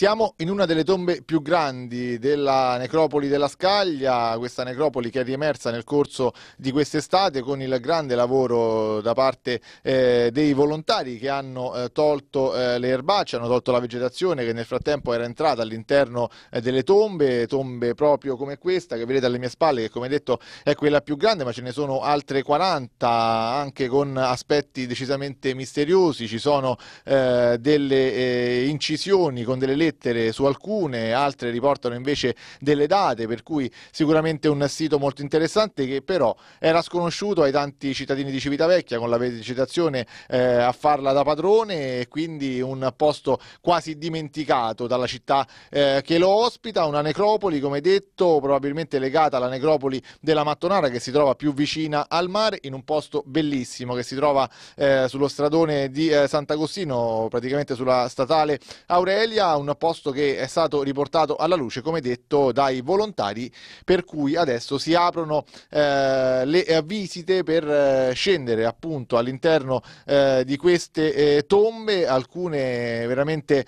Siamo in una delle tombe più grandi della necropoli della Scaglia, questa necropoli che è riemersa nel corso di quest'estate con il grande lavoro da parte eh, dei volontari che hanno eh, tolto eh, le erbacce, hanno tolto la vegetazione che nel frattempo era entrata all'interno eh, delle tombe, tombe proprio come questa che vedete alle mie spalle che come detto è quella più grande ma ce ne sono altre 40 anche con aspetti decisamente misteriosi, ci sono eh, delle eh, incisioni con delle leggi lettere su alcune, altre riportano invece delle date, per cui sicuramente un sito molto interessante che però era sconosciuto ai tanti cittadini di Civitavecchia con la vegetazione eh, a farla da padrone e quindi un posto quasi dimenticato dalla città eh, che lo ospita, una necropoli come detto probabilmente legata alla necropoli della Mattonara che si trova più vicina al mare in un posto bellissimo che si trova eh, sullo stradone di eh, Sant'Agostino praticamente sulla statale Aurelia, un posto che è stato riportato alla luce, come detto, dai volontari, per cui adesso si aprono eh, le eh, visite per eh, scendere appunto all'interno eh, di queste eh, tombe, alcune veramente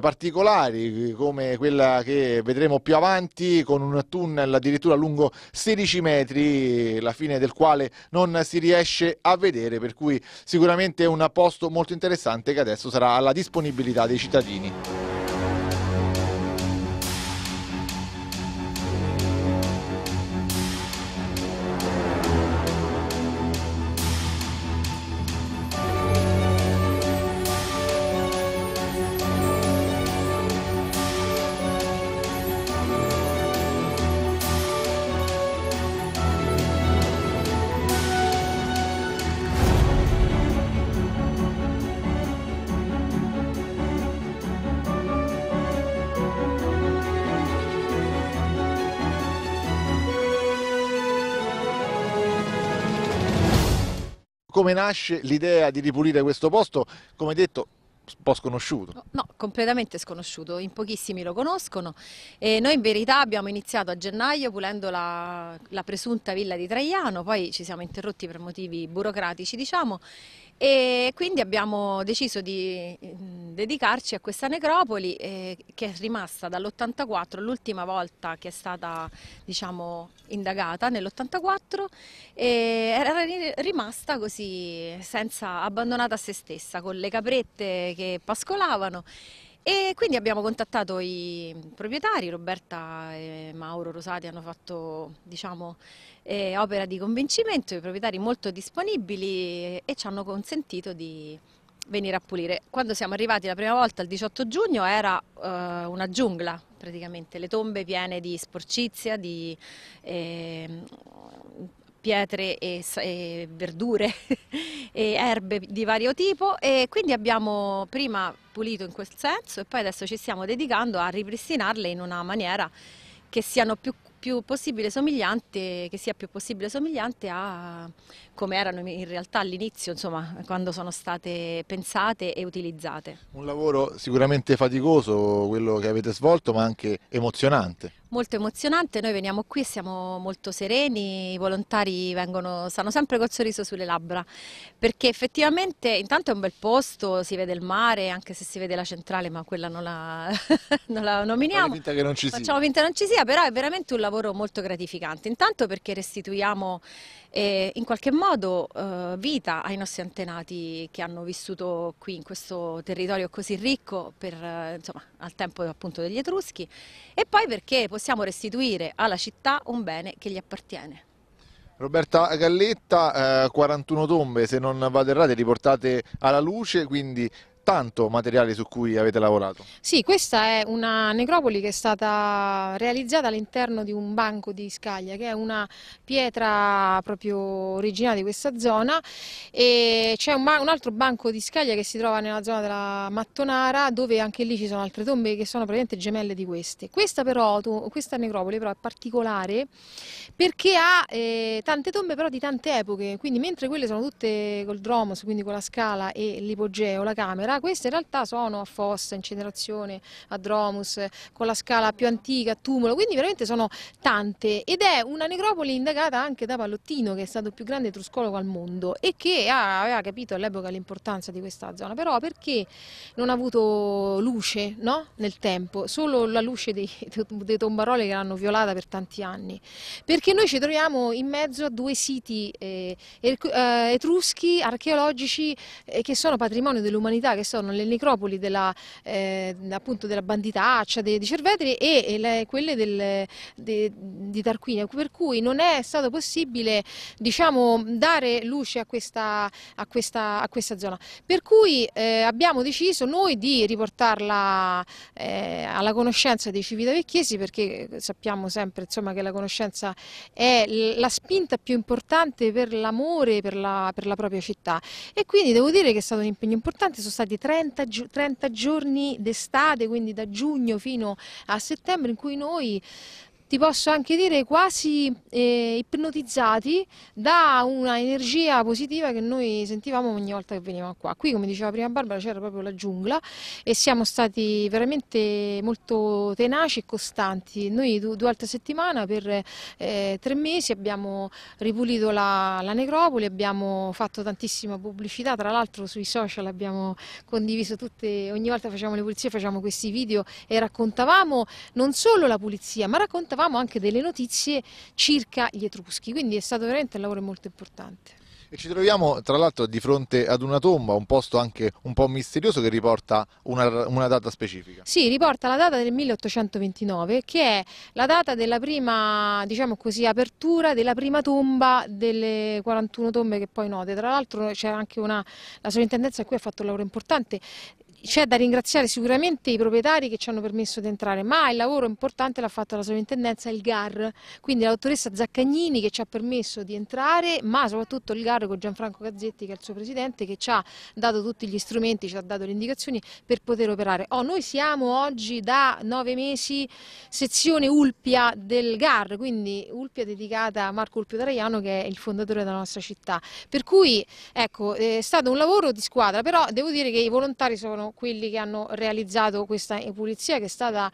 particolari, come quella che vedremo più avanti, con un tunnel addirittura lungo 16 metri, la fine del quale non si riesce a vedere, per cui sicuramente è un posto molto interessante che adesso sarà alla disponibilità dei cittadini. come nasce l'idea di ripulire questo posto, come detto un po' sconosciuto. No, completamente sconosciuto, in pochissimi lo conoscono e noi in verità abbiamo iniziato a gennaio pulendo la, la presunta villa di Traiano, poi ci siamo interrotti per motivi burocratici diciamo e quindi abbiamo deciso di mm, dedicarci a questa necropoli eh, che è rimasta dall'84, l'ultima volta che è stata diciamo, indagata nell'84 e era rimasta così senza, abbandonata a se stessa con le caprette che pascolavano e quindi abbiamo contattato i proprietari, Roberta e Mauro Rosati hanno fatto diciamo, eh, opera di convincimento, i proprietari molto disponibili e ci hanno consentito di venire a pulire. Quando siamo arrivati la prima volta, il 18 giugno, era eh, una giungla praticamente, le tombe piene di sporcizia, di... Eh, pietre e, e verdure e erbe di vario tipo e quindi abbiamo prima pulito in quel senso e poi adesso ci stiamo dedicando a ripristinarle in una maniera che, più, più che sia più possibile somigliante a come erano in realtà all'inizio, insomma, quando sono state pensate e utilizzate. Un lavoro sicuramente faticoso, quello che avete svolto, ma anche emozionante. Molto emozionante, noi veniamo qui e siamo molto sereni, i volontari vengono, stanno sempre col sorriso sulle labbra, perché effettivamente intanto è un bel posto, si vede il mare, anche se si vede la centrale, ma quella non la, non la nominiamo. Facciamo finta che non ci sia. Facciamo finta che non ci sia, però è veramente un lavoro molto gratificante, intanto perché restituiamo e in qualche modo eh, vita ai nostri antenati che hanno vissuto qui in questo territorio così ricco per, eh, insomma, al tempo appunto degli Etruschi e poi perché possiamo restituire alla città un bene che gli appartiene. Roberta Galletta, eh, 41 tombe se non vado errate riportate alla luce, quindi tanto materiale su cui avete lavorato. Sì, questa è una necropoli che è stata realizzata all'interno di un banco di scaglia, che è una pietra proprio originale di questa zona e c'è un, un, altro banco di scaglia che si trova nella zona della Mattonara dove anche lì ci sono altre tombe che sono praticamente gemelle di queste. Questa però, tu, questa necropoli però è particolare perché ha eh, tante tombe però di tante epoche, quindi mentre quelle sono tutte col dromos, quindi con la scala e l'ipogeo, la camera, Ah, queste in realtà sono a fossa, incinerazione, a dromus, con la scala più antica, a tumulo, quindi veramente sono tante ed è una necropoli indagata anche da Pallottino che è stato il più grande etruscologo al mondo e che ha, aveva capito all'epoca l'importanza di questa zona, però perché non ha avuto luce no? nel tempo, solo la luce dei, dei tombaroli che l'hanno violata per tanti anni, perché noi ci troviamo in mezzo a due siti eh, er, eh etruschi, archeologici, eh, che sono patrimonio dell'umanità, che sono le necropoli della, eh, della banditaccia di, di Cervetri e, e le, quelle del, de, di Tarquinia, per cui non è stato possibile diciamo, dare luce a questa, a questa, a questa zona. Per cui eh, abbiamo deciso noi di riportarla eh, alla conoscenza dei civitavecchiesi perché sappiamo sempre insomma, che la conoscenza è la spinta più importante per l'amore per, la, per la propria città e quindi devo dire che è stato un impegno importante, sono stati quindi 30, 30 giorni d'estate, quindi da giugno fino a settembre, in cui noi ti posso anche dire quasi eh, ipnotizzati da una energia positiva che noi sentivamo ogni volta che venivamo qua. Qui, come diceva prima Barbara, c'era proprio la giungla e siamo stati veramente molto tenaci e costanti. Noi due volte a settimana per eh, tre mesi abbiamo ripulito la, la necropoli, abbiamo fatto tantissima pubblicità, tra l'altro sui social abbiamo condiviso tutte, ogni volta facciamo le pulizie, facciamo questi video e raccontavamo non solo la pulizia, ma raccontavamo raccontavamo anche delle notizie circa gli Etruschi, quindi è stato veramente un lavoro molto importante. E ci troviamo tra l'altro di fronte ad una tomba, un posto anche un po' misterioso che riporta una, una, data specifica. Sì, riporta la data del 1829 che è la data della prima, diciamo così, apertura della prima tomba delle 41 tombe che poi note. Tra l'altro c'è anche una, la sovrintendenza qui ha fatto un lavoro importante c'è da ringraziare sicuramente i proprietari che ci hanno permesso di entrare, ma il lavoro importante l'ha fatto la sovrintendenza, e il GAR, quindi la dottoressa Zaccagnini che ci ha permesso di entrare, ma soprattutto il GAR con Gianfranco Gazzetti che è il suo presidente che ci ha dato tutti gli strumenti, ci ha dato le indicazioni per poter operare. Oh, noi siamo oggi da nove mesi sezione Ulpia del GAR, quindi Ulpia dedicata a Marco Ulpio Traiano che è il fondatore della nostra città. Per cui ecco, è stato un lavoro di squadra, però devo dire che i volontari sono quelli che hanno realizzato questa pulizia che è stata,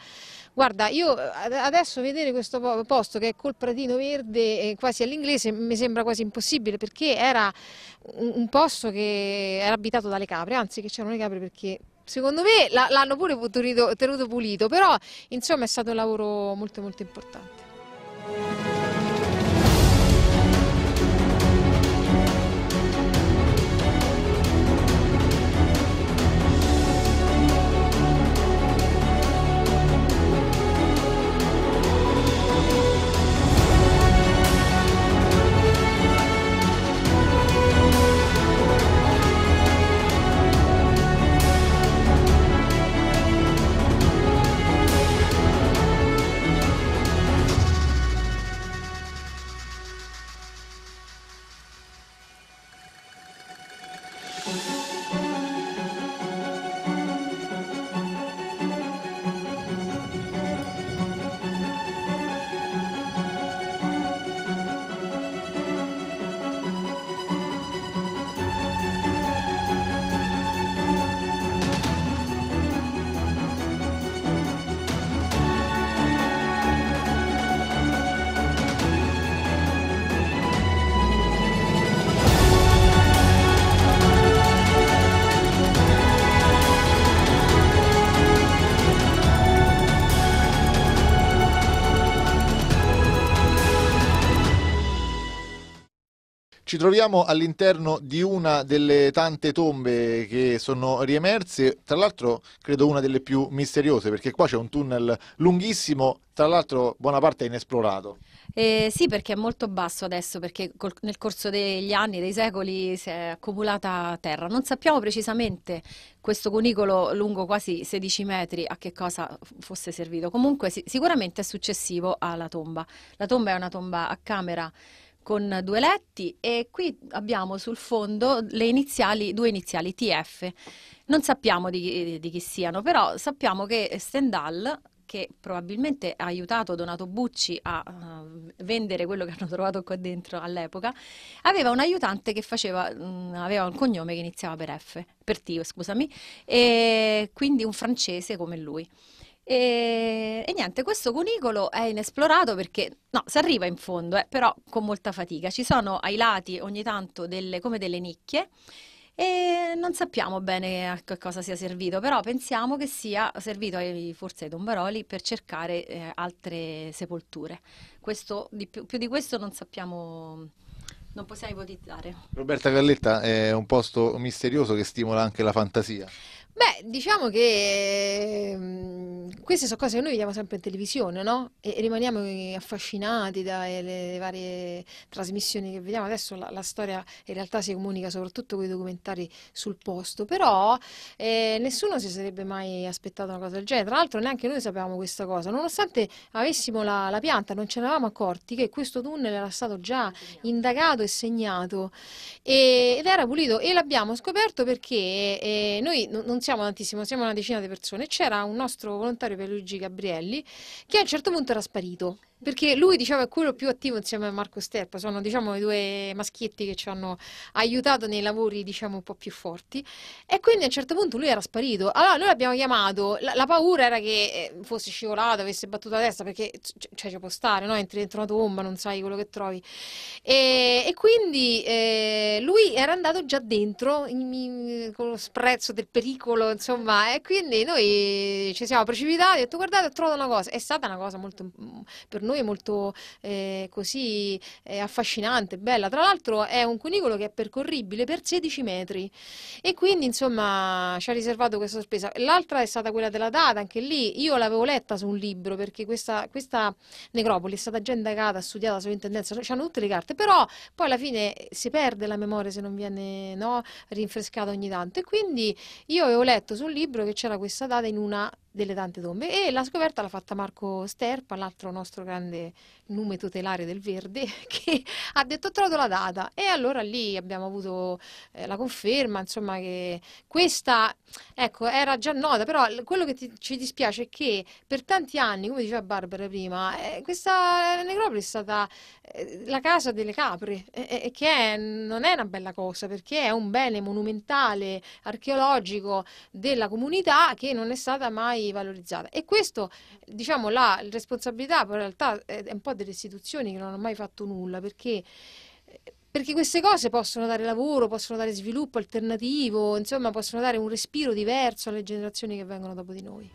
guarda io adesso vedere questo posto che è col pratino verde quasi all'inglese mi sembra quasi impossibile perché era un posto che era abitato dalle capre, anzi che c'erano le capre perché secondo me l'hanno pure tenuto pulito, però insomma è stato un lavoro molto molto importante. troviamo all'interno di una delle tante tombe che sono riemerse, tra l'altro credo una delle più misteriose, perché qua c'è un tunnel lunghissimo, tra l'altro buona parte è inesplorato. Eh, sì, perché è molto basso adesso, perché col, nel corso degli anni, dei secoli, si è accumulata terra. Non sappiamo precisamente questo cunicolo lungo quasi 16 metri a che cosa fosse servito. Comunque sì, sicuramente è successivo alla tomba. La tomba è una tomba a camera con due letti e qui abbiamo sul fondo le iniziali, due iniziali TF. Non sappiamo di, di chi siano, però sappiamo che Stendhal che probabilmente ha aiutato Donato Bucci a uh, vendere quello che hanno trovato qua dentro all'epoca, aveva un aiutante che faceva, mh, mm, aveva un cognome che iniziava per F, per Tio, scusami, e quindi un francese come lui. E, e, niente, questo cunicolo è inesplorato perché, no, si arriva in fondo, eh, però con molta fatica. Ci sono ai lati ogni tanto delle, come delle nicchie e non sappiamo bene a che cosa sia servito, però pensiamo che sia servito ai, forse ai tombaroli per cercare eh, altre sepolture. Questo, di più, più di questo non sappiamo non possiamo ipotizzare. Roberta Galletta è un posto misterioso che stimola anche la fantasia. Beh, diciamo che mm, queste sono cose che noi vediamo sempre in televisione, no? E, rimaniamo affascinati dalle varie trasmissioni che vediamo. Adesso la, la storia in realtà si comunica soprattutto con i documentari sul posto, però eh, nessuno si sarebbe mai aspettato una cosa del genere. Tra l'altro neanche noi sapevamo questa cosa. Nonostante avessimo la, la pianta, non ce ne eravamo accorti che questo tunnel era stato già indagato e segnato e, ed era pulito e l'abbiamo scoperto perché eh, noi non siamo tantissimo, siamo una decina di persone, c'era un nostro volontario per Luigi Gabrielli che a un certo punto era sparito. Perché lui diciamo è quello più attivo insieme a Marco Steppa, sono diciamo i due maschietti che ci hanno aiutato nei lavori diciamo un po' più forti e quindi a un certo punto lui era sparito. Allora noi l'abbiamo chiamato, la, la, paura era che eh, fosse scivolato, avesse battuto la testa perché cioè ci può stare, no? Entri dentro una tomba, non sai quello che trovi. E, e quindi eh, lui era andato già dentro in, in, con lo sprezzo del pericolo, insomma, e quindi noi ci siamo precipitati e ho detto guardate ho trovato una cosa, è stata una cosa molto mm, per noi noi molto eh, così eh, affascinante, bella. Tra l'altro è un cunicolo che è percorribile per 16 metri e quindi insomma ci ha riservato questa sorpresa. L'altra è stata quella della data, anche lì io l'avevo letta su un libro perché questa, questa necropoli è stata già indagata, studiata, sovrintendenza, cioè, hanno tutte le carte, però poi alla fine si perde la memoria se non viene no, rinfrescata ogni tanto e quindi io avevo letto su un libro che c'era questa data in una delle tante tombe e la scoperta l'ha fatta Marco Sterpa, l'altro nostro grande nome tutelare del verde, che ha detto trovo la data e allora lì abbiamo avuto eh, la conferma, insomma che questa ecco, era già nota, però quello che ti, ci dispiace è che per tanti anni, come diceva Barbara prima, eh, questa necropoli è stata eh, la casa delle capre, che è, non è una bella cosa perché è un bene monumentale, archeologico della comunità che non è stata mai valorizzata. E questo, diciamo, la responsabilità però in realtà è un po' delle istituzioni che non hanno mai fatto nulla, perché eh, perché queste cose possono dare lavoro, possono dare sviluppo alternativo, insomma possono dare un respiro diverso alle generazioni che vengono dopo di noi.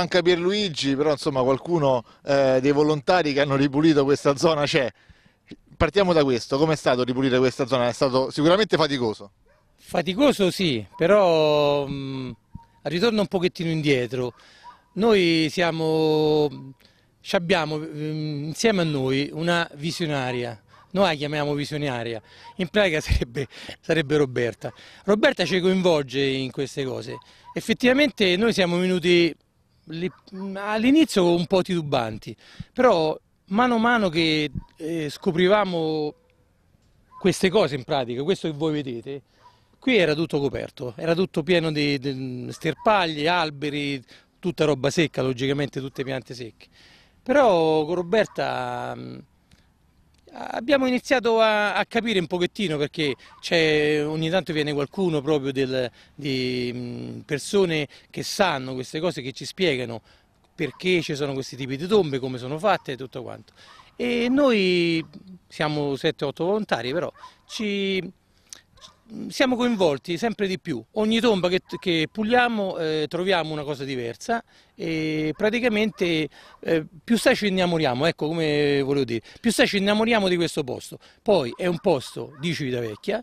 manca Pierluigi, però insomma qualcuno eh, dei volontari che hanno ripulito questa zona c'è. Partiamo da questo, com'è stato ripulire questa zona? È stato sicuramente faticoso. Faticoso sì, però mh, mm, ritorno un pochettino indietro. Noi siamo, abbiamo mh, mm, insieme a noi una visionaria, noi la chiamiamo visionaria, in pratica sarebbe, sarebbe, Roberta. Roberta ci coinvolge in queste cose. Effettivamente noi siamo venuti Mm, all'inizio un po' titubanti, però mano a mano che eh, scoprivamo queste cose in pratica, questo che voi vedete, qui era tutto coperto, era tutto pieno di, di sterpaglie, alberi, tutta roba secca, logicamente tutte piante secche. Però con Roberta mm, abbiamo iniziato a, a, capire un pochettino perché ogni tanto viene qualcuno proprio del, di persone che sanno queste cose, che ci spiegano perché ci sono questi tipi di tombe, come sono fatte e tutto quanto. E noi siamo 7-8 volontari però ci siamo coinvolti sempre di più, ogni tomba che, che puliamo eh, troviamo una cosa diversa e praticamente eh, più sai ci innamoriamo, ecco come volevo dire, più sai ci innamoriamo di questo posto, poi è un posto di Civitavecchia,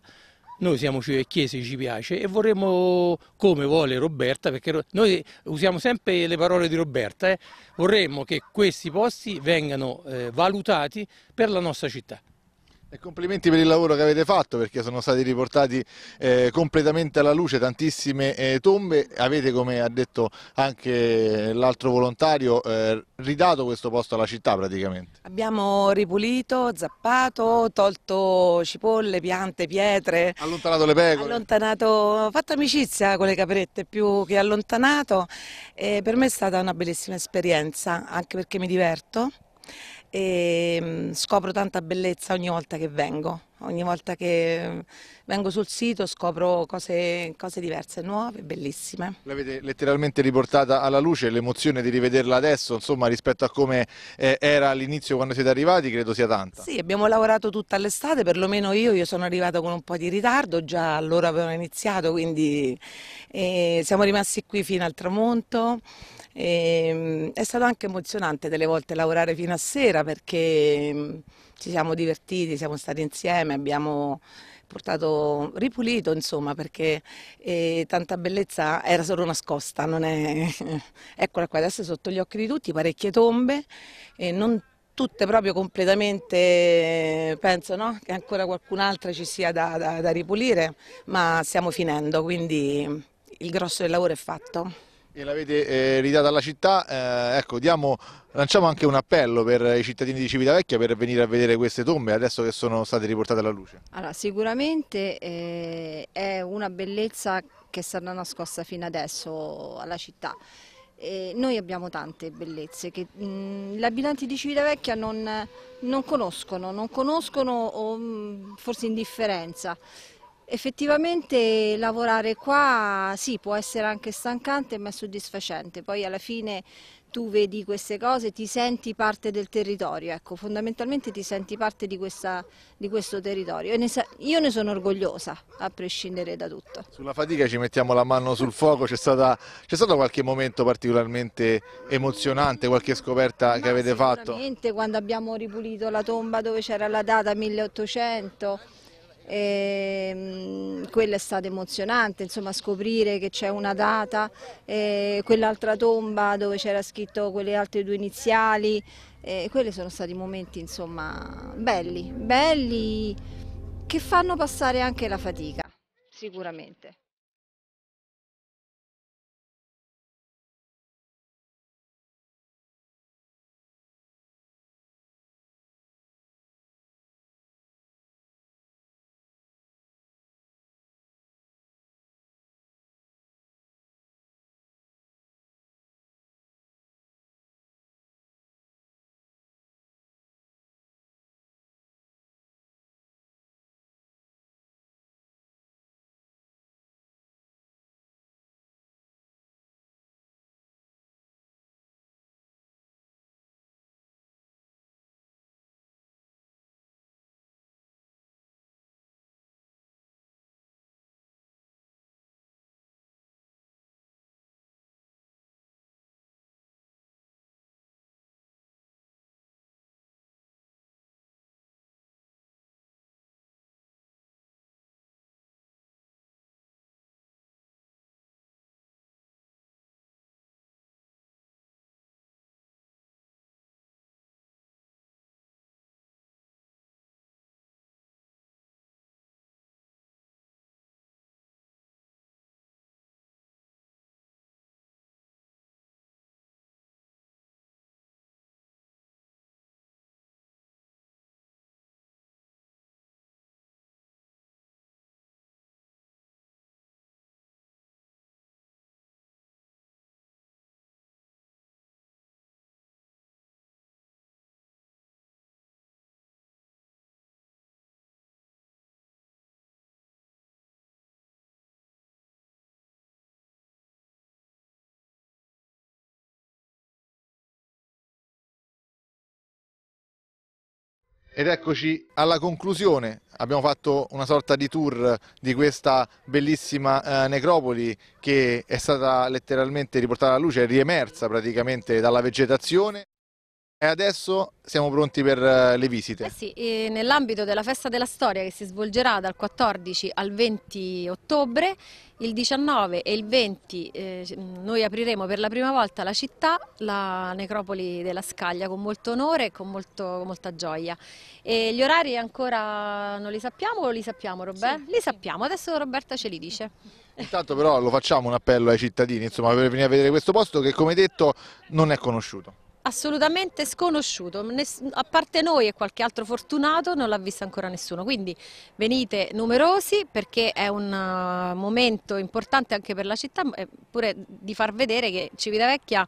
noi siamo civecchiesi, ci piace e vorremmo, come vuole Roberta, perché noi usiamo sempre le parole di Roberta, eh, vorremmo che questi posti vengano eh, valutati per la nostra città. E complimenti per il lavoro che avete fatto perché sono stati riportati eh, completamente alla luce tantissime eh, tombe, avete come ha detto anche l'altro volontario eh, ridato questo posto alla città praticamente. Abbiamo ripulito, zappato, tolto cipolle, piante, pietre. Allontanato le pecore. Allontanato, fatto amicizia con le caprette più che allontanato e per me è stata una bellissima esperienza anche perché mi diverto e mm, scopro tanta bellezza ogni volta che vengo ogni volta che vengo sul sito scopro cose, cose diverse, nuove, bellissime. L'avete letteralmente riportata alla luce, l'emozione di rivederla adesso, insomma, rispetto a come eh, era all'inizio quando siete arrivati, credo sia tanta. Sì, abbiamo lavorato tutta l'estate, perlomeno io, io sono arrivata con un po' di ritardo, già allora avevano iniziato, quindi eh, siamo rimasti qui fino al tramonto. E, ehm, è stato anche emozionante delle volte lavorare fino a sera perché ci siamo divertiti, siamo stati insieme, abbiamo portato ripulito insomma perché eh, tanta bellezza era solo nascosta, non è... eccola qua adesso sotto gli occhi di tutti, parecchie tombe, eh, non tutte proprio completamente, penso no? che ancora qualcun'altra ci sia da, da, da ripulire, ma stiamo finendo quindi il grosso del lavoro è fatto. E l'avete eh, ridata alla città, eh, ecco, diamo, lanciamo anche un appello per i cittadini di Civitavecchia per venire a vedere queste tombe adesso che sono state riportate alla luce. Allora, sicuramente eh, è una bellezza che sarà nascosta fino adesso alla città. Eh, noi abbiamo tante bellezze che gli mm, abitanti di Civitavecchia non, non conoscono, non conoscono o mh, mm, forse indifferenza. Effettivamente lavorare qua sì, può essere anche stancante ma è soddisfacente, poi alla fine tu vedi queste cose, ti senti parte del territorio, ecco, fondamentalmente ti senti parte di, questa, di questo territorio ne sa, io ne sono orgogliosa a prescindere da tutto. Sulla fatica ci mettiamo la mano sul fuoco, c'è, stato qualche momento particolarmente emozionante, qualche scoperta ma che avete fatto? Sicuramente quando abbiamo ripulito la tomba dove c'era la data 1800 e, ehm, quella è stata emozionante, insomma scoprire che c'è una data, eh, quell'altra tomba dove c'era scritto quelle altre due iniziali, quelli sono stati momenti insomma belli, belli che fanno passare anche la fatica, sicuramente. Ed eccoci alla conclusione, abbiamo fatto una sorta di tour di questa bellissima eh, necropoli che è stata letteralmente riportata alla luce, riemersa praticamente dalla vegetazione. E adesso siamo pronti per eh, le visite. Eh sì, nell'ambito della Festa della Storia che si svolgerà dal 14 al 20 ottobre, il 19 e il 20 eh, noi apriremo per la prima volta la città, la necropoli della Scaglia, con molto onore e con, molto, molta gioia. E gli orari ancora non li sappiamo o li sappiamo Roberto? Sì. Li sappiamo, adesso Roberta ce li dice. Intanto però lo facciamo un appello ai cittadini insomma, per venire a vedere questo posto che come detto non è conosciuto assolutamente sconosciuto, a parte noi e qualche altro fortunato non l'ha visto ancora nessuno, quindi venite numerosi perché è un uh, momento importante anche per la città, eh, pure di far vedere che Civitavecchia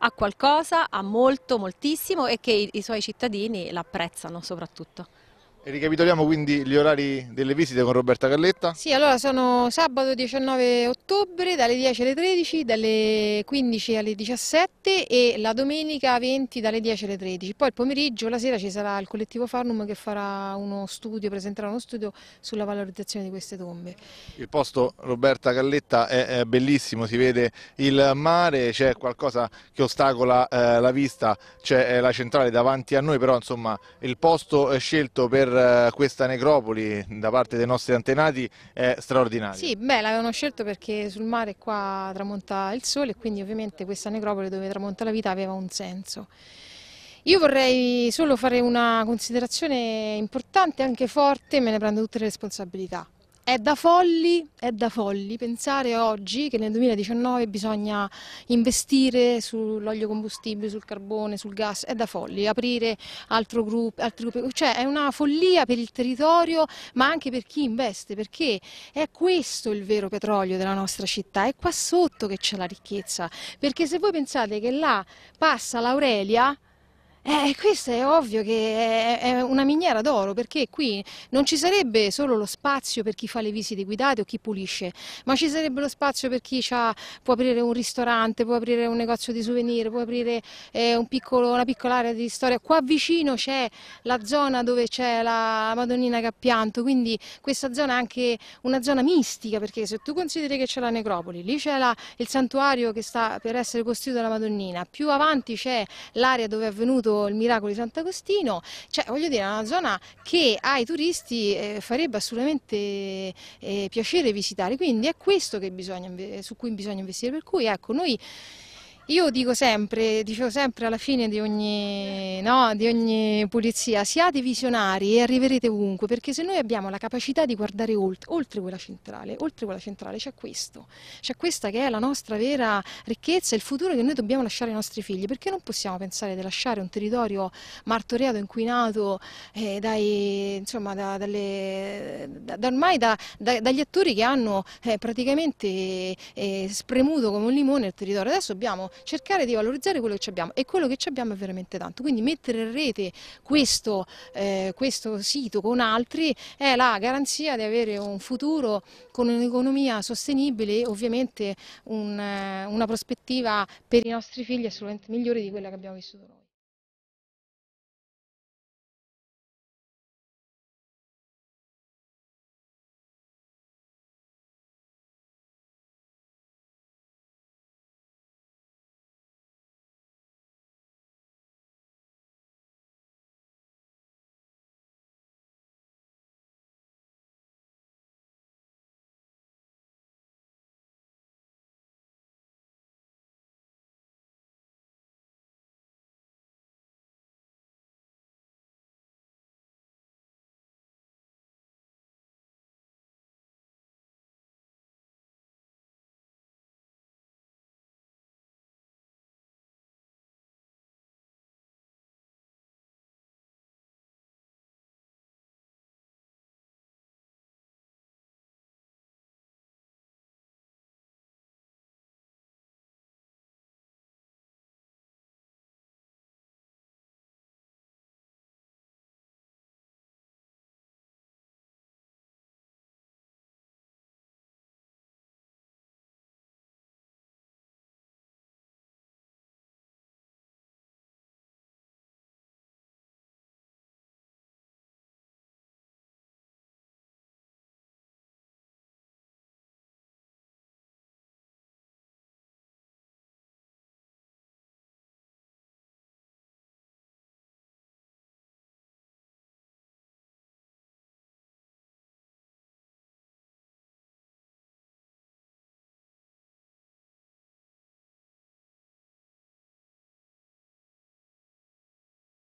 ha qualcosa, ha molto, moltissimo e che i, i suoi cittadini l'apprezzano soprattutto. E ricapitoliamo quindi gli orari delle visite con Roberta Galletta? Sì, allora sono sabato 19 ottobre dalle 10 alle 13, dalle 15 alle 17 e la domenica 20 dalle 10 alle 13. Poi il pomeriggio, la sera ci sarà il collettivo Farnum che farà uno studio, presenterà uno studio sulla valorizzazione di queste tombe. Il posto Roberta Galletta è, bellissimo, si vede il mare, c'è qualcosa che ostacola eh, la vista, c'è eh, la centrale davanti a noi, però insomma il posto è scelto per eh, questa necropoli da parte dei nostri antenati è straordinaria. Sì, beh, l'avevano scelto perché sul mare qua tramonta il sole e quindi ovviamente questa necropoli dove tramonta la vita aveva un senso. Io vorrei solo fare una considerazione importante, anche forte, me ne prendo tutte le responsabilità. È da, folli, è da folli, pensare oggi che nel 2019 bisogna investire sull'olio combustibile, sul carbone, sul gas, è da folli, aprire gruppo, altri gruppi, cioè è una follia per il territorio ma anche per chi investe perché è questo il vero petrolio della nostra città, è qua sotto che c'è la ricchezza, perché se voi pensate che là passa l'Aurelia eh, questo è ovvio che è una miniera d'oro perché qui non ci sarebbe solo lo spazio per chi fa le visite guidate o chi pulisce, ma ci sarebbe lo spazio per chi può aprire un ristorante, può aprire un negozio di souvenir, può aprire eh, un piccolo, una piccola area di storia. Qua vicino c'è la zona dove c'è la Madonnina che ha pianto, quindi questa zona è anche una zona mistica perché se tu consideri che c'è la necropoli, lì c'è il santuario che sta per essere costruito dalla Madonnina, più avanti c'è l'area dove è avvenuto il miracolo di Sant'Agostino, cioè voglio dire è una zona che ai turisti eh, farebbe assolutamente eh, piacere visitare, quindi è questo bisogna, su cui bisogna investire, per cui ecco noi io dico sempre, dicevo sempre alla fine di ogni, no, di ogni, pulizia, siate visionari e arriverete ovunque, perché se noi abbiamo la capacità di guardare oltre, oltre quella centrale, oltre quella centrale c'è questo, c'è questa che è la nostra vera ricchezza, il futuro che noi dobbiamo lasciare ai nostri figli, perché non possiamo pensare di lasciare un territorio martoriato, inquinato eh, dai, insomma, da, dalle, da, ormai da, dagli attori che hanno eh, praticamente eh, spremuto come un limone il territorio. Adesso abbiamo cercare di valorizzare quello che abbiamo e quello che abbiamo è veramente tanto, quindi mettere in rete questo, eh, questo sito con altri è la garanzia di avere un futuro con un'economia sostenibile e ovviamente un, eh, una prospettiva per i nostri figli assolutamente migliore di quella che abbiamo vissuto noi.